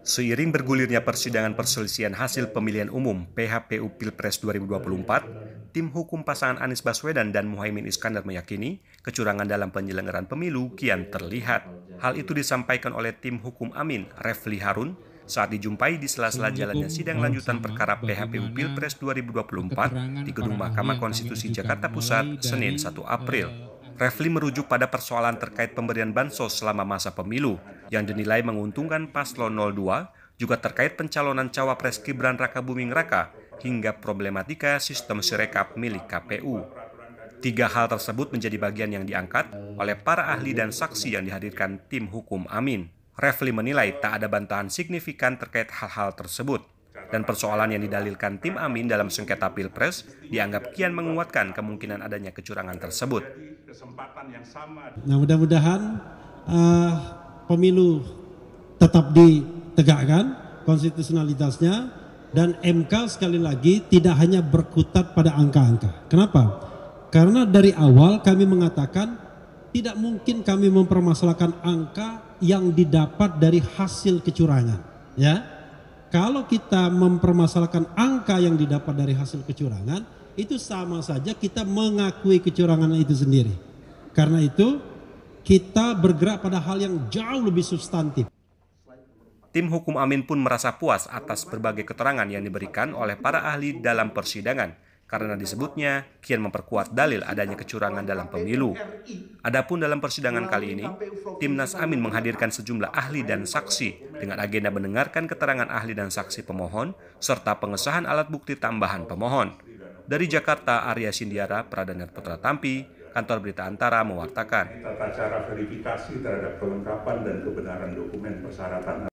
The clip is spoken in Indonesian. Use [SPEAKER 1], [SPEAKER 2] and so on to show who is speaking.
[SPEAKER 1] Seiring bergulirnya persidangan perselisihan hasil pemilihan umum PHPU Pilpres 2024, tim hukum pasangan Anies Baswedan dan Muhaimin Iskandar meyakini kecurangan dalam penyelenggaraan pemilu kian terlihat. Hal itu disampaikan oleh tim hukum Amin Refli Harun saat dijumpai di sela-sela jalannya sidang lanjutan perkara PHPU Pilpres 2024 di Gedung Mahkamah Konstitusi Jakarta Pusat, Senin 1 April. Eh, Refli merujuk pada persoalan terkait pemberian bansos selama masa pemilu yang dinilai menguntungkan paslon 02 juga terkait pencalonan cawapres Gibran Raka Buming Raka hingga problematika sistem sirekap milik KPU. Tiga hal tersebut menjadi bagian yang diangkat oleh para ahli dan saksi yang dihadirkan tim hukum Amin. Refli menilai tak ada bantahan signifikan terkait hal-hal tersebut dan persoalan yang didalilkan tim Amin dalam sengketa Pilpres dianggap kian menguatkan kemungkinan adanya kecurangan tersebut. Nah mudah-mudahan
[SPEAKER 2] uh, pemilu tetap ditegakkan konstitusionalitasnya dan MK sekali lagi tidak hanya berkutat pada angka-angka. Kenapa? Karena dari awal kami mengatakan tidak mungkin kami mempermasalahkan angka yang didapat dari hasil kecurangan, ya kalau kita mempermasalahkan angka yang didapat dari hasil kecurangan, itu sama saja kita mengakui kecurangan itu sendiri. Karena itu, kita bergerak pada hal yang jauh lebih substantif. Tim hukum Amin pun
[SPEAKER 1] merasa puas atas berbagai keterangan yang diberikan oleh para ahli dalam persidangan karena disebutnya kian memperkuat dalil adanya kecurangan dalam pemilu. Adapun dalam persidangan kali ini, Timnas Amin menghadirkan sejumlah ahli dan saksi dengan agenda mendengarkan keterangan ahli dan saksi pemohon, serta pengesahan alat bukti tambahan pemohon. Dari Jakarta, Arya Sindiara, Pradana Putra Tampi, Kantor Berita Antara mewartakan. Tata cara verifikasi terhadap kelengkapan dan kebenaran dokumen persyaratan